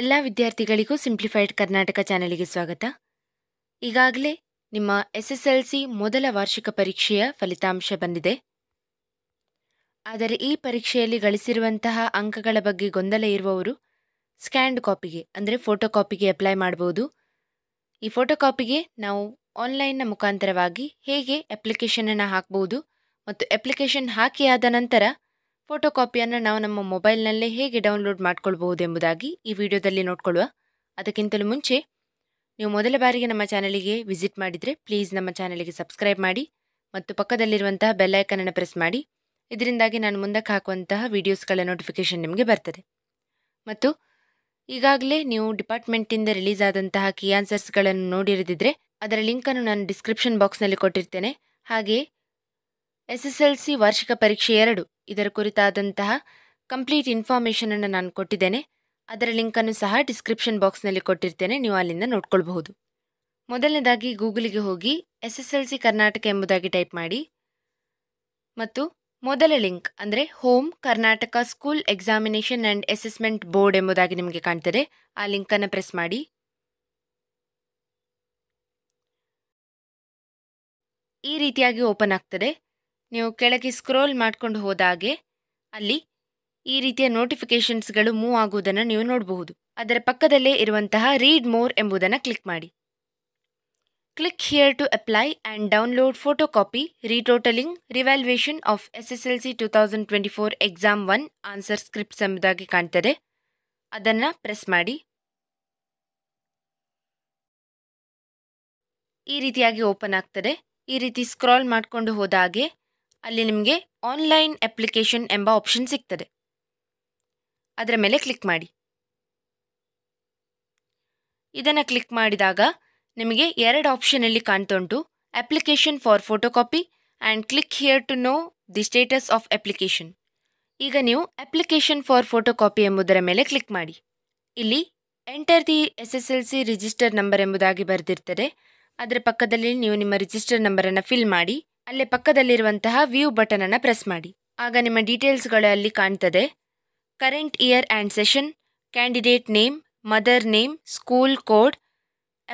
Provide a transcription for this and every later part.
ಎಲ್ಲ ವಿದ್ಯಾರ್ಥಿಗಳಿಗೂ ಸಿಂಪ್ಲಿಫೈಡ್ ಕರ್ನಾಟಕ ಚಾನೆಲ್ಗೆ ಸ್ವಾಗತ ಈಗಾಗಲೇ ನಿಮ್ಮ ಎಸ್ ಎಸ್ ಎಲ್ ಸಿ ಮೊದಲ ವಾರ್ಷಿಕ ಪರೀಕ್ಷೆಯ ಫಲಿತಾಂಶ ಬಂದಿದೆ ಆದರೆ ಈ ಪರೀಕ್ಷೆಯಲ್ಲಿ ಗಳಿಸಿರುವಂತಹ ಅಂಕಗಳ ಬಗ್ಗೆ ಗೊಂದಲ ಇರುವವರು ಸ್ಕ್ಯಾಂಡ್ ಕಾಪಿಗೆ ಅಂದರೆ ಫೋಟೋ ಕಾಪಿಗೆ ಅಪ್ಲೈ ಮಾಡಬಹುದು ಈ ಫೋಟೋ ಕಾಪಿಗೆ ನಾವು ಆನ್ಲೈನ್ನ ಮುಖಾಂತರವಾಗಿ ಹೇಗೆ ಅಪ್ಲಿಕೇಶನನ್ನು ಹಾಕ್ಬೋದು ಮತ್ತು ಅಪ್ಲಿಕೇಶನ್ ಹಾಕಿಯಾದ ನಂತರ ಫೋಟೋ ಕಾಪಿಯನ್ನು ನಾವು ನಮ್ಮ ಮೊಬೈಲ್ನಲ್ಲೇ ಹೇಗೆ ಡೌನ್ಲೋಡ್ ಮಾಡ್ಕೊಳ್ಬಹುದು ಎಂಬುದಾಗಿ ಈ ವಿಡಿಯೋದಲ್ಲಿ ನೋಡ್ಕೊಳ್ಳುವ ಅದಕ್ಕಿಂತಲೂ ಮುಂಚೆ ನೀವು ಮೊದಲ ಬಾರಿಗೆ ನಮ್ಮ ಚಾನಲಿಗೆ ವಿಸಿಟ್ ಮಾಡಿದರೆ ಪ್ಲೀಸ್ ನಮ್ಮ ಚಾನಲಿಗೆ ಸಬ್ಸ್ಕ್ರೈಬ್ ಮಾಡಿ ಮತ್ತು ಪಕ್ಕದಲ್ಲಿರುವಂತಹ ಬೆಲ್ಲೈಕನನ್ನು ಪ್ರೆಸ್ ಮಾಡಿ ಇದರಿಂದಾಗಿ ನಾನು ಮುಂದಕ್ಕೆ ಹಾಕುವಂತಹ ವಿಡಿಯೋಸ್ಗಳ ನೋಟಿಫಿಕೇಷನ್ ನಿಮಗೆ ಬರ್ತದೆ ಮತ್ತು ಈಗಾಗಲೇ ನೀವು ಡಿಪಾರ್ಟ್ಮೆಂಟಿಂದ ರಿಲೀಸ್ ಆದಂತಹ ಕಿ ಆನ್ಸರ್ಸ್ಗಳನ್ನು ನೋಡಿರದಿದ್ದರೆ ಅದರ ಲಿಂಕನ್ನು ನಾನು ಡಿಸ್ಕ್ರಿಪ್ಷನ್ ಬಾಕ್ಸ್ನಲ್ಲಿ ಕೊಟ್ಟಿರ್ತೇನೆ ಹಾಗೆಯೇ ಎಸ್ಎಸ್ಎಲ್ಸಿ ವಾರ್ಷಿಕ ಪರೀಕ್ಷೆ ಎರಡು ಇದರ ಕುರಿತಾದಂತಹ ಕಂಪ್ಲೀಟ್ ಇನ್ಫಾರ್ಮೇಷನನ್ನು ನಾನು ಕೊಟ್ಟಿದ್ದೇನೆ ಅದರ ಲಿಂಕನ್ನು ಸಹ ಡಿಸ್ಕ್ರಿಪ್ಷನ್ ಬಾಕ್ಸ್ನಲ್ಲಿ ಕೊಟ್ಟಿರ್ತೇನೆ ನೀವು ಅಲ್ಲಿಂದ ನೋಡ್ಕೊಳ್ಬಹುದು ಮೊದಲನೇದಾಗಿ ಗೂಗಲಿಗೆ ಹೋಗಿ S S L C Karnataka ಎಂಬುದಾಗಿ ಟೈಪ್ ಮಾಡಿ ಮತ್ತು ಮೊದಲ ಲಿಂಕ್ ಅಂದರೆ home Karnataka school examination and assessment board ಎಂಬುದಾಗಿ ನಿಮಗೆ ಕಾಣ್ತದೆ ಆ ಲಿಂಕನ್ನು ಪ್ರೆಸ್ ಮಾಡಿ ಈ ರೀತಿಯಾಗಿ ಓಪನ್ ಆಗ್ತದೆ ನೀವು ಕೆಳಗೆ ಸ್ಕ್ರೋಲ್ ಮಾಡಿಕೊಂಡು ಹೋದಾಗೆ ಅಲ್ಲಿ ಈ ರೀತಿಯ ನೋಟಿಫಿಕೇಷನ್ಸ್ಗಳು ಮೂವ್ ಆಗುವುದನ್ನು ನೀವು ನೋಡಬಹುದು ಅದರ ಪಕ್ಕದಲ್ಲೇ ಇರುವಂತಹ ರೀಡ್ ಮೋರ್ ಎಂಬುದನ್ನು ಕ್ಲಿಕ್ ಮಾಡಿ click here to apply and download photo copy retotalling revaluation of S S L C two thousand twenty four exam one answer scripts ಎಂಬುದಾಗಿ ಕಾಣ್ತದೆ ಅದನ್ನು ಪ್ರೆಸ್ ಮಾಡಿ ಈ ರೀತಿಯಾಗಿ ಓಪನ್ ಆಗ್ತದೆ ಈ ರೀತಿ ಸ್ಕ್ರಾಲ್ ಮಾಡಿಕೊಂಡು ಹೋದಾಗೆ ಅಲ್ಲಿ ನಿಮಗೆ ಆನ್ಲೈನ್ ಅಪ್ಲಿಕೇಶನ್ ಎಂಬ ಆಪ್ಷನ್ ಸಿಗ್ತದೆ ಅದರ ಮೇಲೆ ಕ್ಲಿಕ್ ಮಾಡಿ ಇದನ್ನು ಕ್ಲಿಕ್ ಮಾಡಿದಾಗ ನಿಮಗೆ ಎರಡು ಆಪ್ಷನಲ್ಲಿ ಕಾಣ್ತಾ ಉಂಟು application for photo copy and click here to know the status of application ಈಗ ನೀವು ಅಪ್ಲಿಕೇಶನ್ ಫಾರ್ ಫೋಟೋ ಕಾಪಿ ಎಂಬುದರ ಮೇಲೆ ಕ್ಲಿಕ್ ಮಾಡಿ ಇಲ್ಲಿ enter the S S L C register number ಎಂಬುದಾಗಿ ಬರೆದಿರ್ತದೆ ಅದರ ಪಕ್ಕದಲ್ಲಿ ನೀವು ನಿಮ್ಮ ರಿಜಿಸ್ಟರ್ ನಂಬರನ್ನು ಫಿಲ್ ಮಾಡಿ ಅಲ್ಲೇ ಪಕ್ಕದಲ್ಲಿರುವಂತಹ ವ್ಯೂ ಅನ್ನು ಪ್ರೆಸ್ ಮಾಡಿ ಆಗ ನಿಮ್ಮ ಅಲ್ಲಿ ಕಾಣ್ತದೆ current year and session candidate name mother name school code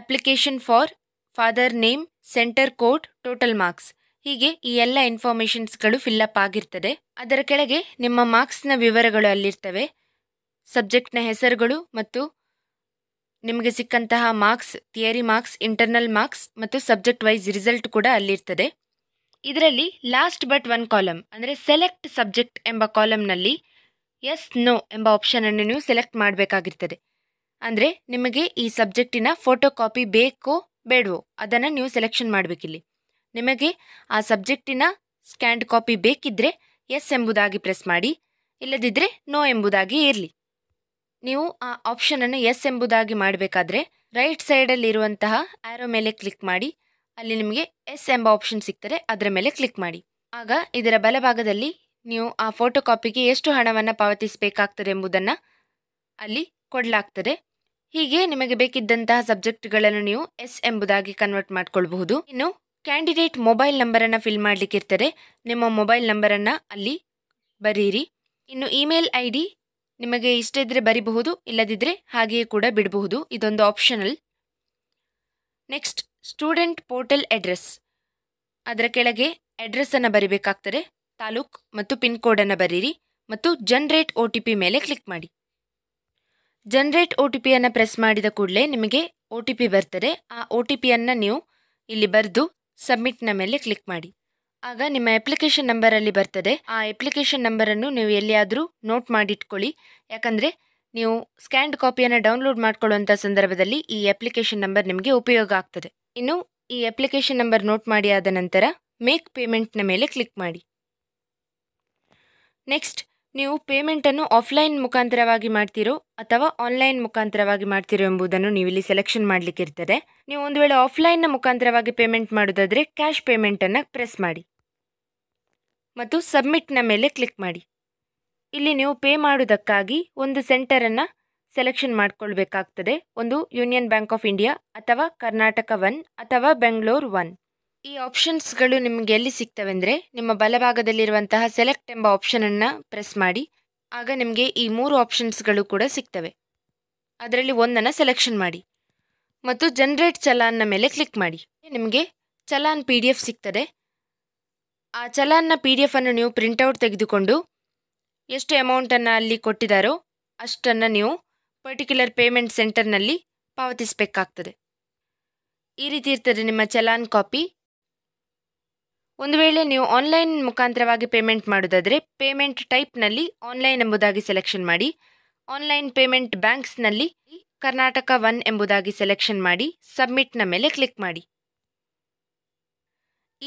application for father name centre code total marks ಹೀಗೆ ಈ ಎಲ್ಲ ಇನ್ಫಾರ್ಮೇಷನ್ಸ್ಗಳು ಫಿಲ್ಅಪ್ ಆಗಿರ್ತದೆ ಅದರ ಕೆಳಗೆ ನಿಮ್ಮ ಮಾರ್ಕ್ಸ್ನ ವಿವರಗಳು ಅಲ್ಲಿರ್ತವೆ ಸಬ್ಜೆಕ್ಟ್ನ ಹೆಸರುಗಳು ಮತ್ತು ನಿಮಗೆ ಸಿಕ್ಕಂತಹ marks theory marks internal marks ಮತ್ತು ಸಬ್ಜೆಕ್ಟ್ ವೈಸ್ ರಿಸಲ್ಟ್ ಕೂಡ ಅಲ್ಲಿರ್ತದೆ ಇದರಲ್ಲಿ ಲಾಸ್ಟ್ ಬಟ್ ಒನ್ ಕಾಲಮ್ ಅಂದರೆ ಸೆಲೆಕ್ಟ್ ಸಬ್ಜೆಕ್ಟ್ ಎಂಬ ಕಾಲಮ್ನಲ್ಲಿ ಎಸ್ ನೋ ಎಂಬ ಆಪ್ಷನನ್ನು ನೀವು ಸೆಲೆಕ್ಟ್ ಮಾಡಬೇಕಾಗಿರ್ತದೆ ಅಂದರೆ ನಿಮಗೆ ಈ ಸಬ್ಜೆಕ್ಟಿನ ಫೋಟೋ ಕಾಪಿ ಬೇಕೋ ಬೇಡವೋ ಅದನ್ನು ನೀವು ಸೆಲೆಕ್ಷನ್ ಮಾಡಬೇಕಿಲ್ಲಿ ನಿಮಗೆ ಆ ಸಬ್ಜೆಕ್ಟಿನ ಸ್ಕ್ಯಾಂಡ್ ಕಾಪಿ ಬೇಕಿದ್ದರೆ ಎಸ್ ಎಂಬುದಾಗಿ ಪ್ರೆಸ್ ಮಾಡಿ ಇಲ್ಲದಿದ್ದರೆ ನೋ ಎಂಬುದಾಗಿ ಇರಲಿ ನೀವು ಆ ಆಪ್ಷನನ್ನು ಎಸ್ ಎಂಬುದಾಗಿ ಮಾಡಬೇಕಾದ್ರೆ ರೈಟ್ ಸೈಡಲ್ಲಿರುವಂತಹ ಆ್ಯರೋ ಮೇಲೆ ಕ್ಲಿಕ್ ಮಾಡಿ ಅಲ್ಲಿ ನಿಮಗೆ ಎಸ್ ಎಂಬ ಆಪ್ಷನ್ ಸಿಗ್ತದೆ ಅದರ ಮೇಲೆ ಕ್ಲಿಕ್ ಮಾಡಿ ಆಗ ಇದರ ಬಲಭಾಗದಲ್ಲಿ ನೀವು ಆ ಫೋಟೋ ಕಾಪಿಗೆ ಎಷ್ಟು ಹಣವನ್ನು ಪಾವತಿಸಬೇಕಾಗ್ತದೆ ಎಂಬುದನ್ನು ಅಲ್ಲಿ ಕೊಡಲಾಗ್ತದೆ ಹೀಗೆ ನಿಮಗೆ ಬೇಕಿದ್ದಂತಹ ಸಬ್ಜೆಕ್ಟ್ಗಳನ್ನು ನೀವು ಎಸ್ ಎಂಬುದಾಗಿ ಕನ್ವರ್ಟ್ ಮಾಡಿಕೊಳ್ಬಹುದು ಇನ್ನು ಕ್ಯಾಂಡಿಡೇಟ್ ಮೊಬೈಲ್ ನಂಬರನ್ನು ಫಿಲ್ ಮಾಡಲಿಕ್ಕಿರ್ತದೆ ನಿಮ್ಮ ಮೊಬೈಲ್ ನಂಬರನ್ನು ಅಲ್ಲಿ ಬರೀರಿ ಇನ್ನು ಇಮೇಲ್ ಐ ಡಿ ನಿಮಗೆ ಇಷ್ಟ ಇದ್ದರೆ ಬರಿಬಹುದು ಇಲ್ಲದಿದ್ದರೆ ಹಾಗೆಯೇ ಕೂಡ ಬಿಡಬಹುದು ಇದೊಂದು optional next student portal address ಅದರ ಕೆಳಗೆ ಅಡ್ರೆಸ್ಸನ್ನು ಬರಿಬೇಕಾಗ್ತದೆ ತಾಲೂಕ್ ಮತ್ತು ಪಿನ್ ಕೋಡನ್ನು ಬರೀರಿ ಮತ್ತು ಜನ್ರೇಟ್ ಒ ಟಿ ಪಿ ಮೇಲೆ ಕ್ಲಿಕ್ ಮಾಡಿ ಜನ್ರೇಟ್ ಒ ಟಿ ಪಿಯನ್ನು ಪ್ರೆಸ್ ಮಾಡಿದ ಕೂಡಲೇ ನಿಮಗೆ ಒ ಟಿ ಪಿ ಬರ್ತದೆ ಆ ಒ ಟಿ ಪಿಯನ್ನು ನೀವು ಇಲ್ಲಿ ಬರೆದು ಸಬ್ಮಿಟ್ನ ಮೇಲೆ ಕ್ಲಿಕ್ ಮಾಡಿ ಆಗ ನಿಮ್ಮ ಅಪ್ಲಿಕೇಶನ್ ನಂಬರಲ್ಲಿ ಬರ್ತದೆ ಆ ಅಪ್ಲಿಕೇಶನ್ ನಂಬರನ್ನು ನೀವು ಎಲ್ಲಿಯಾದರೂ ನೋಟ್ ಮಾಡಿಟ್ಕೊಳ್ಳಿ ಯಾಕಂದರೆ ನೀವು ಸ್ಕ್ಯಾಂಡ್ ಕಾಪಿಯನ್ನು ಡೌನ್ಲೋಡ್ ಮಾಡ್ಕೊಳ್ಳುವಂಥ ಸಂದರ್ಭದಲ್ಲಿ ಈ ಅಪ್ಲಿಕೇಶನ್ ನಂಬರ್ ನಿಮಗೆ ಉಪಯೋಗ ಆಗ್ತದೆ ಇನ್ನು ಈ ಅಪ್ಲಿಕೇಶನ್ ನಂಬರ್ ನೋಟ್ ಮಾಡಿ ಆದ ನಂತರ ಮೇಕ್ ಪೇಮೆಂಟ್ನ ಮೇಲೆ ಕ್ಲಿಕ್ ಮಾಡಿ ನೆಕ್ಸ್ಟ್ ನೀವು ಪೇಮೆಂಟನ್ನು ಆಫ್ಲೈನ್ ಮುಖಾಂತರವಾಗಿ ಮಾಡ್ತಿರೋ ಅಥವಾ ಆನ್ಲೈನ್ ಮುಖಾಂತರವಾಗಿ ಮಾಡ್ತಿರೋ ಎಂಬುದನ್ನು ನೀವು ಇಲ್ಲಿ ಸೆಲೆಕ್ಷನ್ ಮಾಡಲಿಕ್ಕಿರ್ತದೆ ನೀವು ಒಂದು ವೇಳೆ ಆಫ್ಲೈನ್ನ ಮುಖಾಂತರವಾಗಿ ಪೇಮೆಂಟ್ ಮಾಡೋದಾದರೆ ಕ್ಯಾಶ್ ಪೇಮೆಂಟನ್ನು ಪ್ರೆಸ್ ಮಾಡಿ ಮತ್ತು ಸಬ್ಮಿಟ್ನ ಮೇಲೆ ಕ್ಲಿಕ್ ಮಾಡಿ ಇಲ್ಲಿ ನೀವು ಪೇ ಮಾಡುವುದಕ್ಕಾಗಿ ಒಂದು ಸೆಂಟರನ್ನು ಸೆಲೆಕ್ಷನ್ ಮಾಡಿಕೊಳ್ಬೇಕಾಗ್ತದೆ ಒಂದು ಯೂನಿಯನ್ ಬ್ಯಾಂಕ್ ಆಫ್ ಇಂಡಿಯಾ ಅಥವಾ ಕರ್ನಾಟಕ ಒನ್ ಅಥವಾ ಬೆಂಗಳೂರು ಒನ್ ಈ ಆಪ್ಷನ್ಸ್ಗಳು ನಿಮಗೆ ಎಲ್ಲಿ ಸಿಗ್ತವೆಂದರೆ ನಿಮ್ಮ ಬಲಭಾಗದಲ್ಲಿರುವಂತಹ ಸೆಲೆಕ್ಟ್ ಎಂಬ ಆಪ್ಷನನ್ನು ಪ್ರೆಸ್ ಮಾಡಿ ಆಗ ನಿಮಗೆ ಈ ಮೂರು ಆಪ್ಷನ್ಸ್ಗಳು ಕೂಡ ಸಿಗ್ತವೆ ಅದರಲ್ಲಿ ಒಂದನ್ನು ಸೆಲೆಕ್ಷನ್ ಮಾಡಿ ಮತ್ತು ಜನ್ರೇಟ್ ಚಲಾನ್ನ ಮೇಲೆ ಕ್ಲಿಕ್ ಮಾಡಿ ನಿಮಗೆ ಚಲಾನ್ ಪಿ ಡಿ ಎಫ್ ಸಿಗ್ತದೆ ಆ ಚಲಾನ್ನ ಪಿ ಡಿ ಎಫನ್ನು ನೀವು ಪ್ರಿಂಟ್ಔಟ್ ತೆಗೆದುಕೊಂಡು ಎಷ್ಟು ಅಮೌಂಟನ್ನು ಅಲ್ಲಿ ಕೊಟ್ಟಿದ್ದಾರೋ ಅಷ್ಟನ್ನು ನೀವು ಪರ್ಟಿಕ್ಯುಲರ್ ಪೇಮೆಂಟ್ ಸೆಂಟರ್ನಲ್ಲಿ ಪಾವತಿಸಬೇಕಾಗ್ತದೆ ಈ ರೀತಿ ಇರ್ತದೆ ನಿಮ್ಮ ಚಲಾನ್ ಕಾಪಿ ಒಂದು ವೇಳೆ ನೀವು ಆನ್ಲೈನ್ ಮುಖಾಂತರವಾಗಿ ಪೇಮೆಂಟ್ ಮಾಡೋದಾದರೆ ಪೇಮೆಂಟ್ ಟೈಪ್ನಲ್ಲಿ ಆನ್ಲೈನ್ ಎಂಬುದಾಗಿ ಸೆಲೆಕ್ಷನ್ ಮಾಡಿ ಆನ್ಲೈನ್ ಪೇಮೆಂಟ್ ಬ್ಯಾಂಕ್ಸ್ನಲ್ಲಿ ಕರ್ನಾಟಕ ಒನ್ ಎಂಬುದಾಗಿ ಸೆಲೆಕ್ಷನ್ ಮಾಡಿ ಸಬ್ಮಿಟ್ನ ಮೇಲೆ ಕ್ಲಿಕ್ ಮಾಡಿ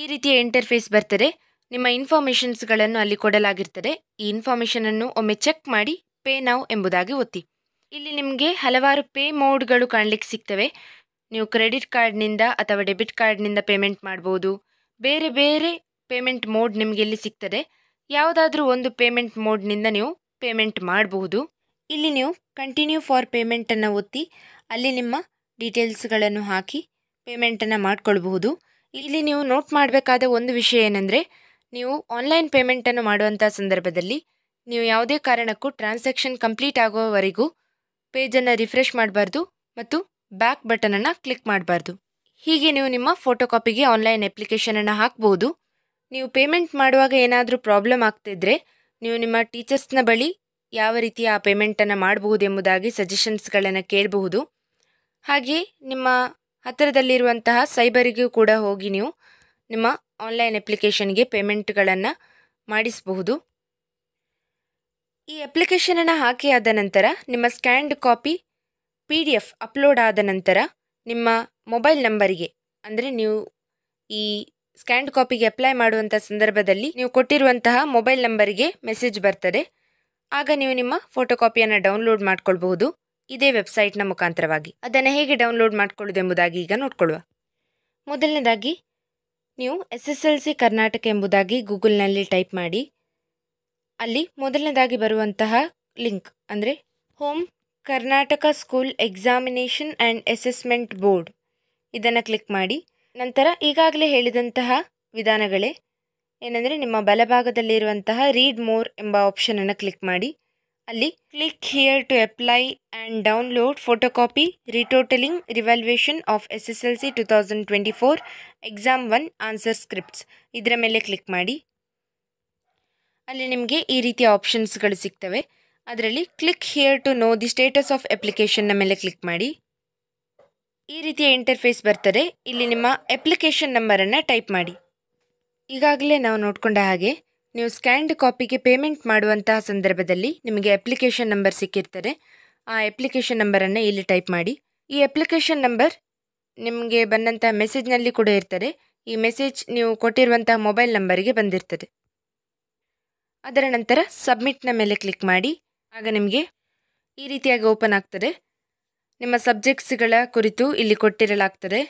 ಈ ರೀತಿಯ ಇಂಟರ್ಫೇಸ್ ಬರ್ತದೆ ನಿಮ್ಮ ಇನ್ಫಾರ್ಮೇಷನ್ಸ್ಗಳನ್ನು ಅಲ್ಲಿ ಕೊಡಲಾಗಿರ್ತದೆ ಈ ಇನ್ಫಾರ್ಮೇಷನನ್ನು ಒಮ್ಮೆ ಚೆಕ್ ಮಾಡಿ ಪೇ ನೌ ಎಂಬುದಾಗಿ ಒತ್ತಿ ಇಲ್ಲಿ ನಿಮಗೆ ಹಲವಾರು ಪೇ ಮೋಡ್ಗಳು ಕಾಣಲಿಕ್ಕೆ ಸಿಗ್ತವೆ ನೀವು ಕ್ರೆಡಿಟ್ ಕಾರ್ಡ್ನಿಂದ ಅಥವಾ ಡೆಬಿಟ್ ಕಾರ್ಡ್ನಿಂದ ಪೇಮೆಂಟ್ ಮಾಡ್ಬೋದು ಬೇರೆ ಬೇರೆ ಪೇಮೆಂಟ್ ಮೋಡ್ ನಿಮಗೆ ಇಲ್ಲಿ ಸಿಗ್ತದೆ ಯಾವುದಾದ್ರೂ ಒಂದು ಪೇಮೆಂಟ್ ಮೋಡ್ನಿಂದ ನೀವು ಪೇಮೆಂಟ್ ಮಾಡಬಹುದು ಇಲ್ಲಿ ನೀವು ಕಂಟಿನ್ಯೂ ಫಾರ್ ಪೇಮೆಂಟನ್ನು ಒತ್ತಿ ಅಲ್ಲಿ ನಿಮ್ಮ ಡೀಟೇಲ್ಸ್ಗಳನ್ನು ಹಾಕಿ ಪೇಮೆಂಟನ್ನು ಮಾಡಿಕೊಳ್ಬಹುದು ಇಲ್ಲಿ ನೀವು ನೋಟ್ ಮಾಡಬೇಕಾದ ಒಂದು ವಿಷಯ ಏನಂದರೆ ನೀವು ಆನ್ಲೈನ್ ಪೇಮೆಂಟನ್ನು ಮಾಡುವಂಥ ಸಂದರ್ಭದಲ್ಲಿ ನೀವು ಯಾವುದೇ ಕಾರಣಕ್ಕೂ ಟ್ರಾನ್ಸಾಕ್ಷನ್ ಕಂಪ್ಲೀಟ್ ಆಗುವವರೆಗೂ ಪೇಜನ್ನು ರಿಫ್ರೆಶ್ ಮಾಡಬಾರ್ದು ಮತ್ತು ಬ್ಯಾಕ್ ಬಟನನ್ನು ಕ್ಲಿಕ್ ಮಾಡಬಾರ್ದು ಹೀಗೆ ನೀವು ನಿಮ್ಮ ಫೋಟೋ ಕಾಪಿಗೆ ಆನ್ಲೈನ್ ಅಪ್ಲಿಕೇಶನನ್ನು ಹಾಕ್ಬೋದು ನೀವು ಪೇಮೆಂಟ್ ಮಾಡುವಾಗ ಏನಾದರೂ ಪ್ರಾಬ್ಲಮ್ ಆಗ್ತಿದ್ರೆ ನೀವು ನಿಮ್ಮ ಟೀಚರ್ಸ್ನ ಬಳಿ ಯಾವ ರೀತಿಯ ಆ ಪೇಮೆಂಟನ್ನು ಮಾಡಬಹುದು ಎಂಬುದಾಗಿ ಸಜೆಷನ್ಸ್ಗಳನ್ನು ಕೇಳಬಹುದು ಹಾಗೆ ನಿಮ್ಮ ಹತ್ತಿರದಲ್ಲಿರುವಂತಹ ಸೈಬರಿಗೂ ಕೂಡ ಹೋಗಿ ನೀವು ನಿಮ್ಮ ಆನ್ಲೈನ್ ಅಪ್ಲಿಕೇಶನ್ಗೆ ಪೇಮೆಂಟ್ಗಳನ್ನು ಮಾಡಿಸಬಹುದು ಈ ಅಪ್ಲಿಕೇಶನನ್ನು ಹಾಕಿ ಆದ ನಂತರ ನಿಮ್ಮ scanned copy P D F upload ಆದ ನಂತರ ನಿಮ್ಮ ಮೊಬೈಲ್ ನಂಬರಿಗೆ ಅಂದರೆ ನೀವು ಈ ಸ್ಕ್ಯಾಂಡ್ ಕಾಪಿಗೆ ಅಪ್ಲೈ ಮಾಡುವಂಥ ಸಂದರ್ಭದಲ್ಲಿ ನೀವು ಕೊಟ್ಟಿರುವಂತಹ ಮೊಬೈಲ್ ನಂಬರಿಗೆ ಮೆಸೇಜ್ ಬರ್ತದೆ ಆಗ ನೀವು ನಿಮ್ಮ ಫೋಟೋ ಕಾಪಿಯನ್ನು ಡೌನ್ಲೋಡ್ ಮಾಡ್ಕೊಳ್ಬಹುದು ಇದೇ ವೆಬ್ಸೈಟ್ನ ಮುಖಾಂತರವಾಗಿ ಅದನ್ನು ಹೇಗೆ ಡೌನ್ಲೋಡ್ ಮಾಡ್ಕೊಳ್ಳೋದು ಎಂಬುದಾಗಿ ಈಗ ನೋಡ್ಕೊಳ್ಳುವ ಮೊದಲನೇದಾಗಿ ನೀವು S S L C Karnataka ಎಂಬುದಾಗಿ ಗೂಗಲ್ನಲ್ಲಿ ಟೈಪ್ ಮಾಡಿ ಅಲ್ಲಿ ಮೊದಲನೇದಾಗಿ ಬರುವಂತಹ ಲಿಂಕ್ ಅಂದರೆ home Karnataka school examination and assessment board ಇದನ್ನು ಕ್ಲಿಕ್ ಮಾಡಿ ನಂತರ ಈಗಾಗಲೇ ಹೇಳಿದಂತಹ ವಿಧಾನಗಳೇ ಏನೆಂದರೆ ನಿಮ್ಮ ಬಲಭಾಗದಲ್ಲಿರುವಂತಹ ರೀಡ್ ಮೋರ್ ಎಂಬ ಆಪ್ಷನನ್ನು ಕ್ಲಿಕ್ ಮಾಡಿ ಅಲ್ಲಿ click here to apply and download photo copy retotalling revaluation of S S L C two thousand twenty four exam one answer scripts ಇದರ ಮೇಲೆ ಕ್ಲಿಕ್ ಮಾಡಿ ಅಲ್ಲಿ ನಿಮಗೆ ಈ ರೀತಿಯ ಆಪ್ಷನ್ಸ್ಗಳು ಸಿಗ್ತವೆ ಅದರಲ್ಲಿ click here to know the status of ಅಪ್ಲಿಕೇಶನ್ನ ಮೇಲೆ ಕ್ಲಿಕ್ ಮಾಡಿ ಈ ರೀತಿಯ ಇಂಟರ್ಫೇಸ್ ಬರ್ತದೆ ಇಲ್ಲಿ ನಿಮ್ಮ ಅಪ್ಲಿಕೇಶನ್ ನಂಬರನ್ನು ಟೈಪ್ ಮಾಡಿ ಈಗಾಗಲೇ ನಾವು ನೋಡಿಕೊಂಡ ಹಾಗೆ ನೀವು ಸ್ಕ್ಯಾಂಡ್ ಕಾಪಿಗೆ ಪೇಮೆಂಟ್ ಮಾಡುವಂತಹ ಸಂದರ್ಭದಲ್ಲಿ ನಿಮಗೆ ಅಪ್ಲಿಕೇಶನ್ ನಂಬರ್ ಸಿಕ್ಕಿರ್ತದೆ ಆ ಅಪ್ಲಿಕೇಶನ್ ನಂಬರನ್ನು ಇಲ್ಲಿ ಟೈಪ್ ಮಾಡಿ ಈ ಅಪ್ಲಿಕೇಶನ್ ನಂಬರ್ ನಿಮಗೆ ಬಂದಂಥ ಮೆಸೇಜ್ನಲ್ಲಿ ಕೂಡ ಇರ್ತದೆ ಈ ಮೆಸೇಜ್ ನೀವು ಕೊಟ್ಟಿರುವಂತಹ ಮೊಬೈಲ್ ನಂಬರಿಗೆ ಬಂದಿರ್ತದೆ ಅದರ ನಂತರ ಸಬ್ಮಿಟ್ನ ಮೇಲೆ ಕ್ಲಿಕ್ ಮಾಡಿ ಆಗ ನಿಮಗೆ ಈ ರೀತಿಯಾಗಿ ಓಪನ್ ಆಗ್ತದೆ ನಿಮ್ಮ ಸಬ್ಜೆಕ್ಟ್ಸ್ಗಳ ಕುರಿತು ಇಲ್ಲಿ ಕೊಟ್ಟಿರಲಾಗ್ತದೆ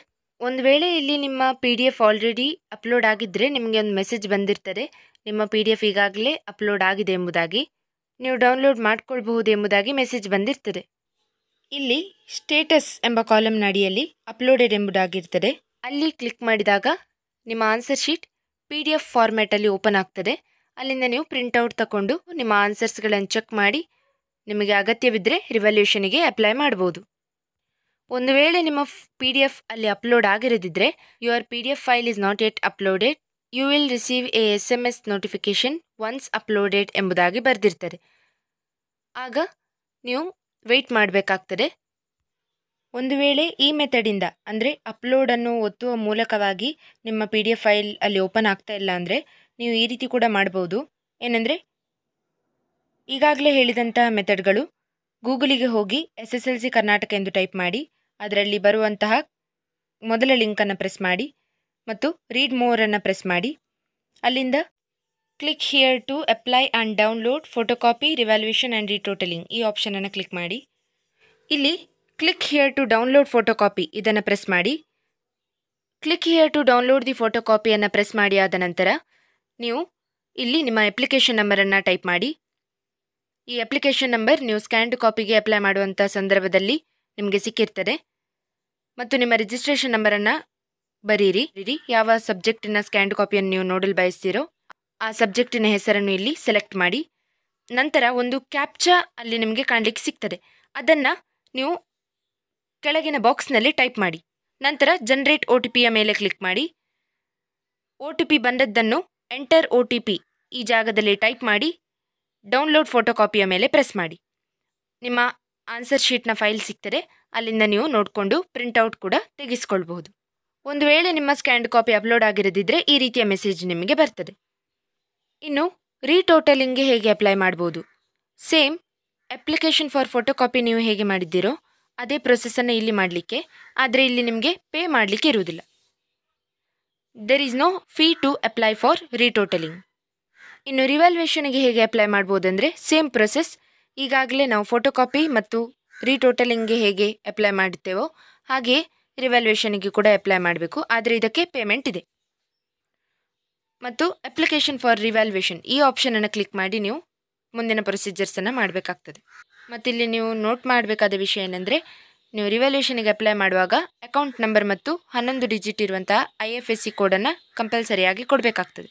ಒಂದು ವೇಳೆ ಇಲ್ಲಿ ನಿಮ್ಮ P D F already upload ಆಗಿದ್ದರೆ ನಿಮಗೆ ಒಂದು ಮೆಸೇಜ್ ಬಂದಿರ್ತದೆ ನಿಮ್ಮ ಪಿ ಡಿ ಎಫ್ ಈಗಾಗಲೇ ಅಪ್ಲೋಡ್ ಆಗಿದೆ ಎಂಬುದಾಗಿ ನೀವು ಡೌನ್ಲೋಡ್ ಮಾಡ್ಕೊಳ್ಬಹುದು ಎಂಬುದಾಗಿ ಮೆಸೇಜ್ ಬಂದಿರ್ತದೆ ಇಲ್ಲಿ ಸ್ಟೇಟಸ್ ಎಂಬ ಕಾಲಮ್ನ ಅಡಿಯಲ್ಲಿ ಅಪ್ಲೋಡೆಡ್ ಎಂಬುದಾಗಿರ್ತದೆ ಅಲ್ಲಿ ಕ್ಲಿಕ್ ಮಾಡಿದಾಗ ನಿಮ್ಮ answer sheet P D F ಫಾರ್ಮ್ಯಾಟಲ್ಲಿ ಓಪನ್ ಆಗ್ತದೆ ಅಲ್ಲಿಂದ ನೀವು ಪ್ರಿಂಟ್ಔಟ್ ತಗೊಂಡು ನಿಮ್ಮ ಆನ್ಸರ್ಸ್ಗಳನ್ನು ಚೆಕ್ ಮಾಡಿ ನಿಮಗೆ ಅಗತ್ಯವಿದ್ದರೆ ರಿವಲ್ಯೂಷನಿಗೆ ಅಪ್ಲೈ ಮಾಡ್ಬೋದು ಒಂದು ವೇಳೆ ನಿಮ್ಮ ಪಿ ಡಿ ಎಫ್ ಅಲ್ಲಿ ಅಪ್ಲೋಡ್ ಆಗಿರದಿದ್ದರೆ your P D F file is not yet uploaded you will receive a S M S notification once uploaded ಎಂಬುದಾಗಿ ಬರೆದಿರ್ತಾರೆ ಆಗ ನೀವು ವೆಯ್ಟ್ ಮಾಡಬೇಕಾಗ್ತದೆ ಒಂದು ವೇಳೆ ಈ ಮೆಥಡಿಂದ ಅಂದರೆ ಅಪ್ಲೋಡನ್ನು ಒತ್ತುವ ಮೂಲಕವಾಗಿ ನಿಮ್ಮ ಪಿ ಡಿ ಎಫ್ ಫೈಲ್ ಅಲ್ಲಿ ಓಪನ್ ಆಗ್ತಾ ಇಲ್ಲ ಅಂದರೆ ನೀವು ಈ ರೀತಿ ಕೂಡ ಮಾಡ್ಬೋದು ಏನಂದರೆ ಈಗಾಗಲೇ ಹೇಳಿದಂತಹ ಮೆಥಡ್ಗಳು ಗೂಗಲಿಗೆ ಹೋಗಿ S S L C Karnataka ಎಂದು ಟೈಪ್ ಮಾಡಿ ಅದರಲ್ಲಿ ಬರುವಂತಹ ಮೊದಲ ಲಿಂಕನ್ನು ಪ್ರೆಸ್ ಮಾಡಿ ಮತ್ತು ರೀಡ್ ಮೋರನ್ನು ಪ್ರೆಸ್ ಮಾಡಿ ಅಲ್ಲಿಂದ click here to apply and download photo copy revaluation and retotalling ಈ ಆಪ್ಷನನ್ನು ಕ್ಲಿಕ್ ಮಾಡಿ ಇಲ್ಲಿ click here to download photo copy ಇದನ್ನು ಪ್ರೆಸ್ ಮಾಡಿ click here to download the photo ಕಾಪಿಯನ್ನು ಪ್ರೆಸ್ ಮಾಡಿ ಆದ ನಂತರ ನೀವು ಇಲ್ಲಿ ನಿಮ್ಮ ಅಪ್ಲಿಕೇಶನ್ ನಂಬರನ್ನು ಟೈಪ್ ಮಾಡಿ ಈ ಅಪ್ಲಿಕೇಶನ್ ನಂಬರ್ ನೀವು ಸ್ಕ್ಯಾಂಡ್ ಕಾಪಿಗೆ ಅಪ್ಲೈ ಮಾಡುವಂಥ ಸಂದರ್ಭದಲ್ಲಿ ನಿಮಗೆ ಸಿಕ್ಕಿರ್ತದೆ ಮತ್ತು ನಿಮ್ಮ ರಿಜಿಸ್ಟ್ರೇಷನ್ ನಂಬರನ್ನು ಬರೀರಿ ಇರಿ ಯಾವ ಸಬ್ಜೆಕ್ಟಿನ ಸ್ಕ್ಯಾಂಡ್ ಕಾಪಿಯನ್ನು ನೀವು ನೋಡಲು ಬಯಸ್ತೀರೋ ಆ ಸಬ್ಜೆಕ್ಟಿನ ಹೆಸರನ್ನು ಇಲ್ಲಿ ಸೆಲೆಕ್ಟ್ ಮಾಡಿ ನಂತರ ಒಂದು ಕ್ಯಾಪ್ಚಾ ಅಲ್ಲಿ ನಿಮಗೆ ಕಾಣಲಿಕ್ಕೆ ಸಿಗ್ತದೆ ಅದನ್ನು ನೀವು ಕೆಳಗಿನ ಬಾಕ್ಸ್ನಲ್ಲಿ ಟೈಪ್ ಮಾಡಿ ನಂತರ ಜನ್ರೇಟ್ ಒ ಟಿ ಪಿಯ ಮೇಲೆ ಕ್ಲಿಕ್ ಮಾಡಿ ಒ ಟಿ ಪಿ ಬಂದದ್ದನ್ನು ಎಂಟರ್ ಒ ಟಿ ಪಿ ಈ ಜಾಗದಲ್ಲಿ ಟೈಪ್ ಮಾಡಿ ಡೌನ್ಲೋಡ್ ಫೋಟೋ ಕಾಪಿಯ ಮೇಲೆ ಪ್ರೆಸ್ ಮಾಡಿ ನಿಮ್ಮ ಆನ್ಸರ್ ಶೀಟ್ನ ಫೈಲ್ ಸಿಗ್ತದೆ ಅಲ್ಲಿಂದ ನೀವು ನೋಡಿಕೊಂಡು ಪ್ರಿಂಟೌಟ್ ಕೂಡ ತೆಗೆಸ್ಕೊಳ್ಬಹುದು ಒಂದು ವೇಳೆ ನಿಮ್ಮ ಸ್ಕ್ಯಾಂಡ್ ಕಾಪಿ ಅಪ್ಲೋಡ್ ಆಗಿರದಿದ್ದರೆ ಈ ರೀತಿಯ ಮೆಸೇಜ್ ನಿಮಗೆ ಬರ್ತದೆ ಇನ್ನು ರೀಟೋಟಲಿಂಗ್ಗೆ ಹೇಗೆ ಅಪ್ಲೈ ಮಾಡ್ಬೋದು ಸೇಮ್ ಅಪ್ಲಿಕೇಶನ್ ಫಾರ್ ಫೋಟೋಕಾಪಿ ನೀವು ಹೇಗೆ ಮಾಡಿದ್ದೀರೋ ಅದೇ ಪ್ರೊಸೆಸನ್ನು ಇಲ್ಲಿ ಮಾಡಲಿಕ್ಕೆ ಆದರೆ ಇಲ್ಲಿ ನಿಮಗೆ ಪೇ ಮಾಡಲಿಕ್ಕೆ ಇರುವುದಿಲ್ಲ there is no fee to apply for retotalling ಇನ್ನು ರಿವ್ಯಾಲ್ಯೂಯೇಷನ್ಗೆ ಹೇಗೆ ಅಪ್ಲೈ ಮಾಡ್ಬೋದಂದರೆ ಸೇಮ್ ಪ್ರೊಸೆಸ್ ಈಗಾಗಲೇ ನಾವು ಫೋಟೋ ಕಾಪಿ ಮತ್ತು ರೀಟೋಟಲಿಂಗ್ಗೆ ಹೇಗೆ ಅಪ್ಲೈ ಮಾಡ್ತೇವೋ ಹಾಗೆಯೇ ರಿವ್ಯಾಲ್ಯೂಯೇಷನ್ಗೆ ಕೂಡ ಅಪ್ಲೈ ಮಾಡಬೇಕು ಆದರೆ ಇದಕ್ಕೆ ಪೇಮೆಂಟ್ ಇದೆ ಮತ್ತು ಅಪ್ಲಿಕೇಶನ್ ಫಾರ್ ರಿವ್ಯಾಲ್ಯೂಯೇಷನ್ ಈ ಆಪ್ಷನನ್ನು ಕ್ಲಿಕ್ ಮಾಡಿ ನೀವು ಮುಂದಿನ ಪ್ರೊಸೀಜರ್ಸನ್ನು ಮಾಡಬೇಕಾಗ್ತದೆ ಮತ್ತಿಲ್ಲಿ ನೀವು ನೋಟ್ ಮಾಡಬೇಕಾದ ವಿಷಯ ಏನೆಂದರೆ ನೀವು ರಿವ್ಯಾಲ್ಯೂಯೇಷನ್ಗೆ ಅಪ್ಲೈ ಮಾಡುವಾಗ ಅಕೌಂಟ್ ನಂಬರ್ ಮತ್ತು ಹನ್ನೊಂದು ಡಿಜಿಟ್ ಇರುವಂತಹ ಐ ಎಫ್ ಎಸ್ ಸಿ ಕೋಡನ್ನು ಕಂಪಲ್ಸರಿಯಾಗಿ ಕೊಡಬೇಕಾಗ್ತದೆ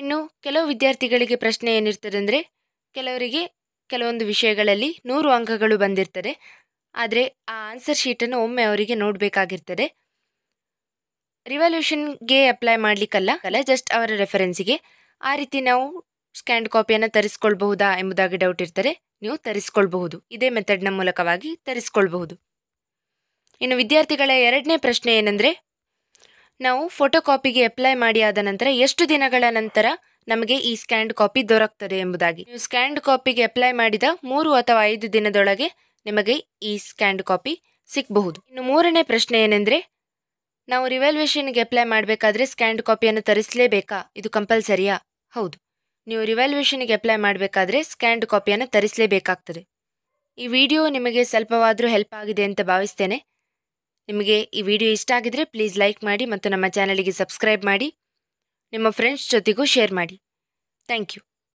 ಇನ್ನು ಕೆಲವು ವಿದ್ಯಾರ್ಥಿಗಳಿಗೆ ಪ್ರಶ್ನೆ ಏನಿರ್ತದೆ ಅಂದರೆ ಕೆಲವರಿಗೆ ಕೆಲವೊಂದು ವಿಷಯಗಳಲ್ಲಿ ನೂರು ಅಂಕಗಳು ಬಂದಿರ್ತದೆ ಆದರೆ ಆ ಆನ್ಸರ್ ಶೀಟನ್ನು ಒಮ್ಮೆ ಅವರಿಗೆ ನೋಡಬೇಕಾಗಿರ್ತದೆ ರಿವಲ್ಯೂಷನ್ಗೆ ಅಪ್ಲೈ ಮಾಡಲಿಕ್ಕಲ್ಲ ಅಲ್ಲ ಜಸ್ಟ್ ಅವರ ರೆಫರೆನ್ಸಿಗೆ ಆ ರೀತಿ ನಾವು ಸ್ಕ್ಯಾಂಡ್ ಕಾಪಿಯನ್ನು ತರಿಸ್ಕೊಳ್ಬಹುದಾ ಎಂಬುದಾಗಿ ಡೌಟ್ ಇರ್ತಾರೆ ನೀವು ತರಿಸ್ಕೊಳ್ಬಹುದು ಇದೇ ಮೆಥಡ್ನ ಮೂಲಕವಾಗಿ ತರಿಸ್ಕೊಳ್ಬಹುದು ಇನ್ನು ವಿದ್ಯಾರ್ಥಿಗಳ ಎರಡನೇ ಪ್ರಶ್ನೆ ಏನೆಂದರೆ ನಾವು ಫೋಟೋ ಕಾಪಿಗೆ ಅಪ್ಲೈ ಮಾಡಿ ಆದ ನಂತರ ಎಷ್ಟು ದಿನಗಳ ನಂತರ ನಮಗೆ ಈ ಸ್ಕ್ಯಾಂಡ್ ಕಾಪಿ ದೊರಕ್ತದೆ ಎಂಬುದಾಗಿ ನೀವು ಸ್ಕ್ಯಾಂಡ್ ಕಾಪಿಗೆ ಅಪ್ಲೈ ಮಾಡಿದ ಮೂರು ಅಥವಾ ಐದು ದಿನದೊಳಗೆ ನಿಮಗೆ ಈ ಸ್ಕ್ಯಾಂಡ್ ಕಾಪಿ ಸಿಕ್ಕಬಹುದು ಇನ್ನು ಮೂರನೇ ಪ್ರಶ್ನೆ ಏನೆಂದರೆ ನಾವು ರಿವಲ್ಯೂಷನ್ಗೆ ಅಪ್ಲೈ ಮಾಡಬೇಕಾದ್ರೆ ಸ್ಕ್ಯಾಂಡ್ ಕಾಪಿಯನ್ನು ತರಿಸಲೇಬೇಕಾ ಇದು ಕಂಪಲ್ಸರಿಯಾ ಹೌದು ನೀವು ರಿವಲ್ಯೂಷನ್ಗೆ ಅಪ್ಲೈ ಮಾಡಬೇಕಾದ್ರೆ ಸ್ಕ್ಯಾಂಡ್ ಕಾಪಿಯನ್ನು ತರಿಸಲೇಬೇಕಾಗ್ತದೆ ಈ ವಿಡಿಯೋ ನಿಮಗೆ ಸ್ವಲ್ಪವಾದರೂ ಹೆಲ್ಪ್ ಆಗಿದೆ ಅಂತ ಭಾವಿಸ್ತೇನೆ ನಿಮಗೆ ಈ ವಿಡಿಯೋ ಇಷ್ಟ ಆಗಿದ್ರೆ ಪ್ಲೀಸ್ ಲೈಕ್ ಮಾಡಿ ಮತ್ತು ನಮ್ಮ ಚಾನಲಿಗೆ ಸಬ್ಸ್ಕ್ರೈಬ್ ಮಾಡಿ ನಿಮ್ಮ ಫ್ರೆಂಡ್ಸ್ ಜೊತೆಗೂ ಶೇರ್ ಮಾಡಿ ಥ್ಯಾಂಕ್ ಯು